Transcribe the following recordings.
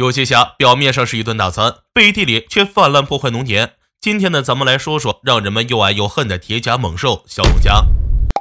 有些虾表面上是一顿大餐，背地里却泛滥破坏农田。今天呢，咱们来说说让人们又爱又恨的铁甲猛兽小龙虾。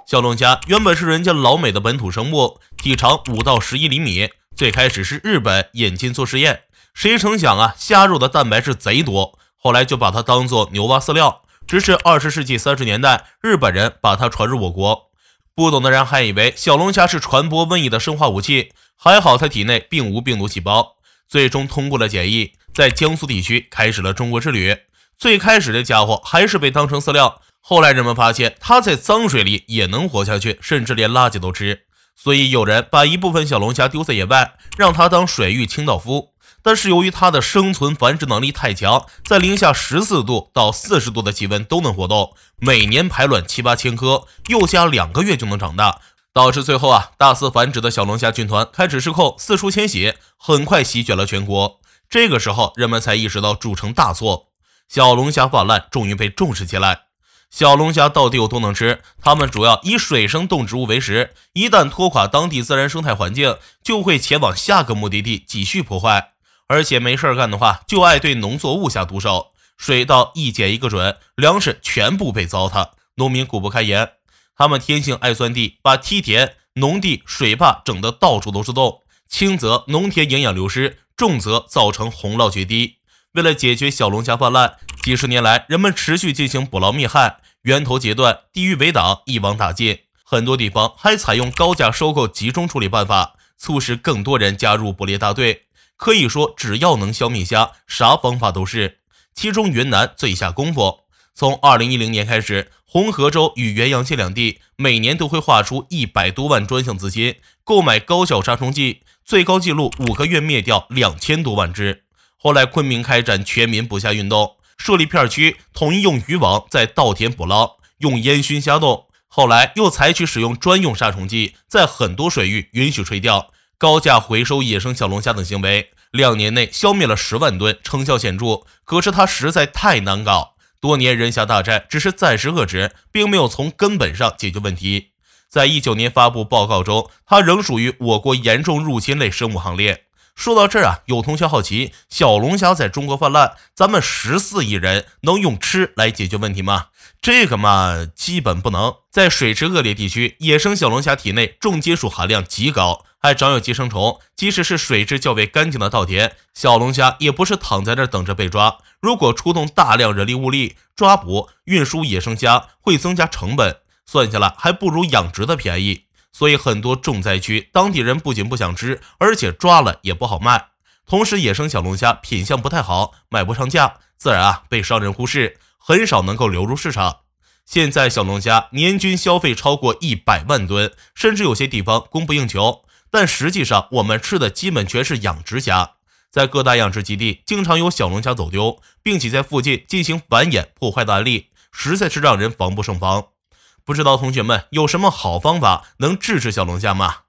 小龙虾原本是人家老美的本土生物，体长五到十一厘米。最开始是日本引进做实验，谁成想啊，虾肉的蛋白质贼多，后来就把它当做牛蛙饲料。直至二十世纪三十年代，日本人把它传入我国。不懂的人还以为小龙虾是传播瘟疫的生化武器，还好它体内并无病毒细胞。最终通过了检疫，在江苏地区开始了中国之旅。最开始这家伙还是被当成饲料，后来人们发现它在脏水里也能活下去，甚至连垃圾都吃。所以有人把一部分小龙虾丢在野外，让它当水域清道夫。但是由于它的生存繁殖能力太强，在零下十四度到四十度的气温都能活动，每年排卵七八千颗，幼虾两个月就能长大，导致最后啊大肆繁殖的小龙虾军团开始失控，四处迁徙。很快席卷了全国。这个时候，人们才意识到铸成大错。小龙虾泛滥，终于被重视起来。小龙虾到底有多能吃？它们主要以水生动植物为食，一旦拖垮当地自然生态环境，就会前往下个目的地继续破坏。而且没事儿干的话，就爱对农作物下毒手。水稻一剪一个准，粮食全部被糟蹋，农民苦不堪言。他们天性爱钻地，把梯田、农地、水坝整得到处都是洞。轻则农田营养流失，重则造成洪涝决堤。为了解决小龙虾泛滥，几十年来，人们持续进行捕捞灭害，源头截断，地域围挡，一网打尽。很多地方还采用高价收购、集中处理办法，促使更多人加入捕猎大队。可以说，只要能消灭虾，啥方法都是。其中，云南最下功夫。从二零一零年开始，红河州与元阳县两地每年都会划出一百多万专项资金购买高效杀虫剂，最高纪录五个月灭掉两千多万只。后来昆明开展全民捕虾运动，设立片区，统一用渔网在稻田捕捞，用烟熏虾冻。后来又采取使用专用杀虫剂，在很多水域允许垂钓、高价回收野生小龙虾等行为，两年内消灭了十万吨，成效显著。可是它实在太难搞。多年人虾大战只是暂时遏制，并没有从根本上解决问题。在一九年发布报告中，它仍属于我国严重入侵类生物行列。说到这儿啊，有同学好奇，小龙虾在中国泛滥，咱们十四亿人能用吃来解决问题吗？这个嘛，基本不能。在水质恶劣地区，野生小龙虾体内重金属含量极高。还长有寄生虫，即使是水质较为干净的稻田，小龙虾也不是躺在那等着被抓。如果出动大量人力物力抓捕、运输野生虾，会增加成本，算下来还不如养殖的便宜。所以很多重灾区当地人不仅不想吃，而且抓了也不好卖。同时，野生小龙虾品相不太好，卖不上价，自然啊被商人忽视，很少能够流入市场。现在小龙虾年均消费超过一百万吨，甚至有些地方供不应求。但实际上，我们吃的基本全是养殖虾。在各大养殖基地，经常有小龙虾走丢，并且在附近进行繁衍，破坏大利，实在是让人防不胜防。不知道同学们有什么好方法能制止小龙虾吗？